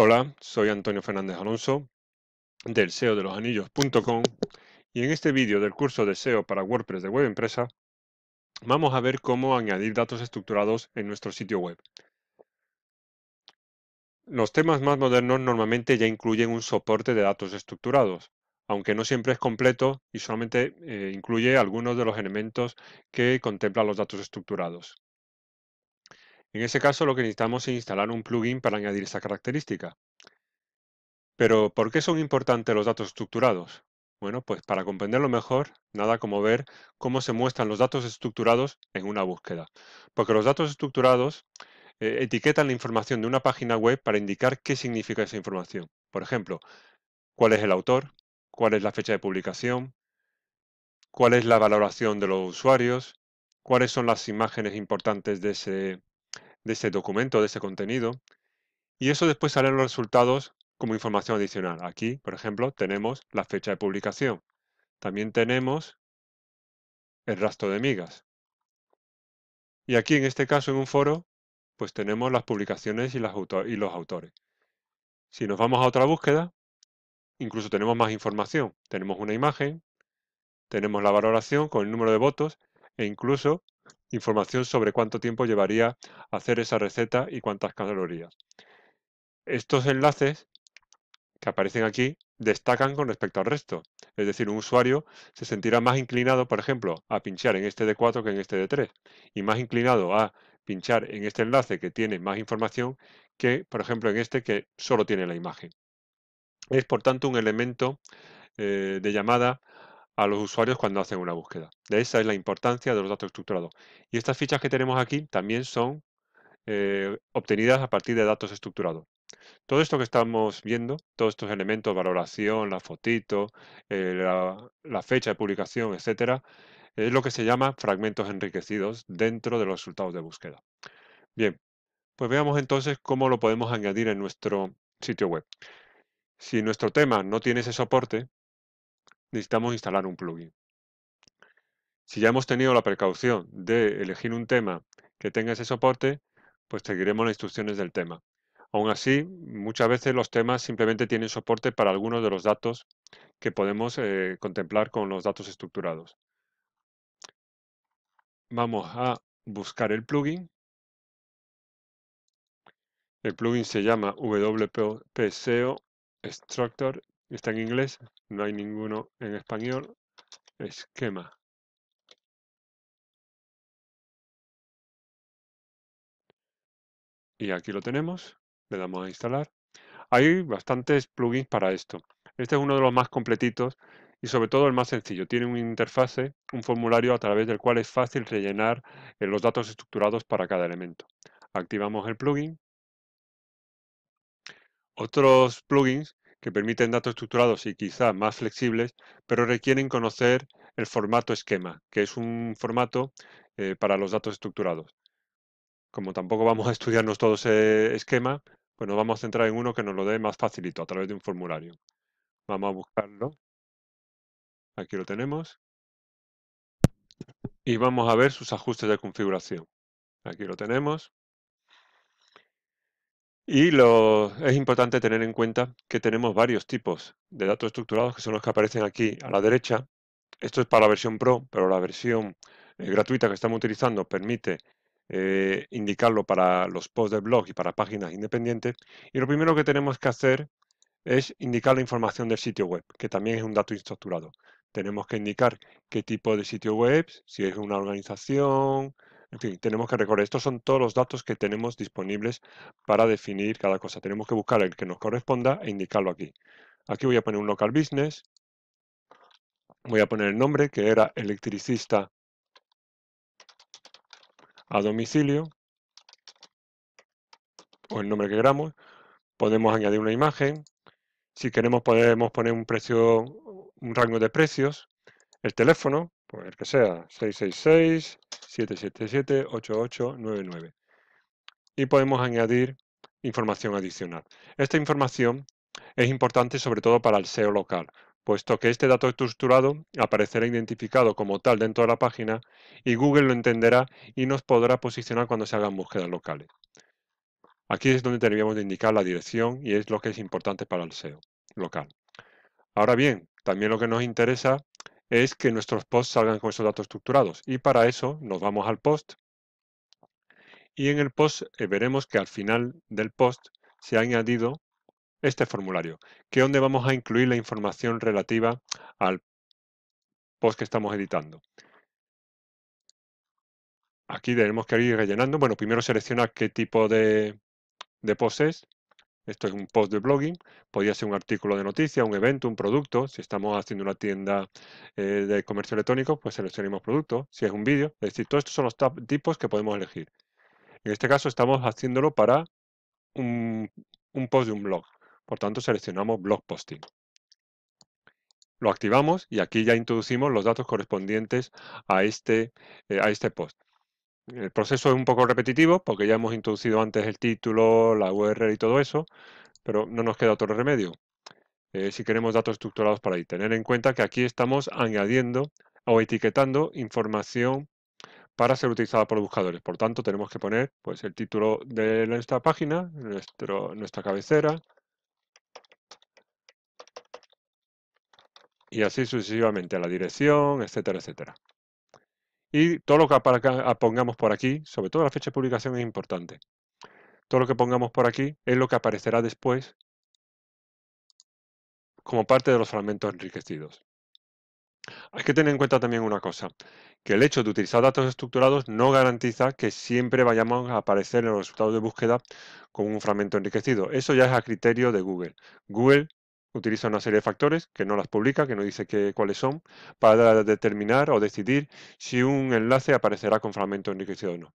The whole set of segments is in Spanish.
Hola, soy Antonio Fernández Alonso del SEO de los anillos.com y en este vídeo del curso de SEO para WordPress de Web Empresa vamos a ver cómo añadir datos estructurados en nuestro sitio web. Los temas más modernos normalmente ya incluyen un soporte de datos estructurados, aunque no siempre es completo y solamente eh, incluye algunos de los elementos que contemplan los datos estructurados. En ese caso lo que necesitamos es instalar un plugin para añadir esa característica. Pero, ¿por qué son importantes los datos estructurados? Bueno, pues para comprenderlo mejor, nada como ver cómo se muestran los datos estructurados en una búsqueda. Porque los datos estructurados eh, etiquetan la información de una página web para indicar qué significa esa información. Por ejemplo, cuál es el autor, cuál es la fecha de publicación, cuál es la valoración de los usuarios, cuáles son las imágenes importantes de ese, de ese documento, de ese contenido, y eso después salen los resultados como información adicional. Aquí, por ejemplo, tenemos la fecha de publicación. También tenemos el rastro de migas. Y aquí, en este caso, en un foro, pues tenemos las publicaciones y, y los autores. Si nos vamos a otra búsqueda, incluso tenemos más información. Tenemos una imagen, tenemos la valoración con el número de votos e incluso información sobre cuánto tiempo llevaría hacer esa receta y cuántas calorías. Estos enlaces que aparecen aquí destacan con respecto al resto. Es decir, un usuario se sentirá más inclinado, por ejemplo, a pinchar en este de 4 que en este de 3 y más inclinado a pinchar en este enlace que tiene más información que, por ejemplo, en este que solo tiene la imagen. Es, por tanto, un elemento eh, de llamada a los usuarios cuando hacen una búsqueda. De esa es la importancia de los datos estructurados. Y estas fichas que tenemos aquí también son eh, obtenidas a partir de datos estructurados. Todo esto que estamos viendo, todos estos elementos, valoración, la fotito, eh, la, la, fecha de publicación, etcétera, es lo que se llama fragmentos enriquecidos dentro de los resultados de búsqueda. Bien, pues veamos entonces cómo lo podemos añadir en nuestro sitio web. Si nuestro tema no tiene ese soporte, necesitamos instalar un plugin. Si ya hemos tenido la precaución de elegir un tema que tenga ese soporte, pues seguiremos las instrucciones del tema. Aún así, muchas veces los temas simplemente tienen soporte para algunos de los datos que podemos eh, contemplar con los datos estructurados. Vamos a buscar el plugin. El plugin se llama WPSEO Structure Está en inglés, no hay ninguno en español. Esquema. Y aquí lo tenemos. Le damos a instalar. Hay bastantes plugins para esto. Este es uno de los más completitos y sobre todo el más sencillo. Tiene una interfase, un formulario a través del cual es fácil rellenar eh, los datos estructurados para cada elemento. Activamos el plugin. Otros plugins que permiten datos estructurados y quizá más flexibles, pero requieren conocer el formato esquema, que es un formato eh, para los datos estructurados. Como tampoco vamos a estudiarnos todo ese esquema, pues nos vamos a centrar en uno que nos lo dé más facilito a través de un formulario. Vamos a buscarlo. Aquí lo tenemos. Y vamos a ver sus ajustes de configuración. Aquí lo tenemos. Y es importante tener en cuenta que tenemos varios tipos de datos estructurados, que son los que aparecen aquí a la derecha. Esto es para la versión Pro, pero la versión eh, gratuita que estamos utilizando permite eh, indicarlo para los posts de blog y para páginas independientes. Y lo primero que tenemos que hacer es indicar la información del sitio web, que también es un dato estructurado. Tenemos que indicar qué tipo de sitio web, si es una organización, en fin, tenemos que recordar, estos son todos los datos que tenemos disponibles para definir cada cosa. Tenemos que buscar el que nos corresponda e indicarlo aquí. Aquí voy a poner un local business, voy a poner el nombre que era electricista a domicilio, o el nombre que queramos. Podemos añadir una imagen. Si queremos podemos poner un precio, un rango de precios. El teléfono, pues el que sea, 666 777-8899. Y podemos añadir información adicional. Esta información es importante sobre todo para el SEO local, puesto que este dato estructurado aparecerá identificado como tal dentro de la página y Google lo entenderá y nos podrá posicionar cuando se hagan búsquedas locales. Aquí es donde tendríamos de indicar la dirección y es lo que es importante para el SEO local. Ahora bien, también lo que nos interesa es que nuestros posts salgan con esos datos estructurados. Y para eso nos vamos al post. Y en el post eh, veremos que al final del post se ha añadido este formulario, que es donde vamos a incluir la información relativa al post que estamos editando. Aquí tenemos que ir rellenando. Bueno, primero selecciona qué tipo de, de post es. Esto es un post de blogging, podría ser un artículo de noticia, un evento, un producto. Si estamos haciendo una tienda eh, de comercio electrónico, pues seleccionamos producto. Si es un vídeo, es decir, todos estos son los tipos que podemos elegir. En este caso estamos haciéndolo para un, post de un blog. Por tanto, seleccionamos blog posting. Lo activamos y aquí ya introducimos los datos correspondientes a este, eh, a este post. El proceso es un poco repetitivo porque ya hemos introducido antes el título, la URL y todo eso, pero no nos queda otro remedio. Eh, si queremos datos estructurados para ahí, tener en cuenta que aquí estamos añadiendo o etiquetando información para ser utilizada por buscadores. Por tanto, tenemos que poner pues, el título de nuestra página, nuestra cabecera, y así sucesivamente, la dirección, etcétera, etcétera. Y todo lo que pongamos por aquí, sobre todo la fecha de publicación es importante. Todo lo que pongamos por aquí es lo que aparecerá después como parte de los fragmentos enriquecidos. Hay que tener en cuenta también una cosa, que el hecho de utilizar datos estructurados no garantiza que siempre vayamos a aparecer en los resultados de búsqueda con un fragmento enriquecido. Eso ya es a criterio de Google. Google utiliza una serie de factores que no las publica, que no dice cuáles son, para determinar o decidir si un enlace aparecerá con fragmento enriquecido o no.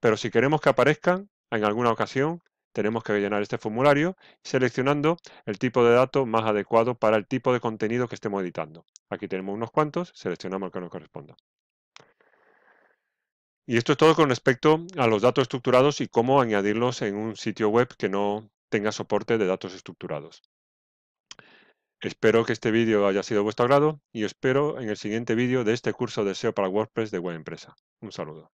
Pero si queremos que aparezcan en alguna ocasión, tenemos que llenar este formulario seleccionando el tipo de dato más adecuado para el tipo de contenido que estemos editando. Aquí tenemos unos cuantos, seleccionamos el que nos corresponda. Y esto es todo con respecto a los datos estructurados y cómo añadirlos en un sitio web que no tenga soporte de datos estructurados. Espero que este vídeo haya sido de vuestro agrado y espero en el siguiente vídeo de este curso de SEO para WordPress de Web Empresa. Un saludo.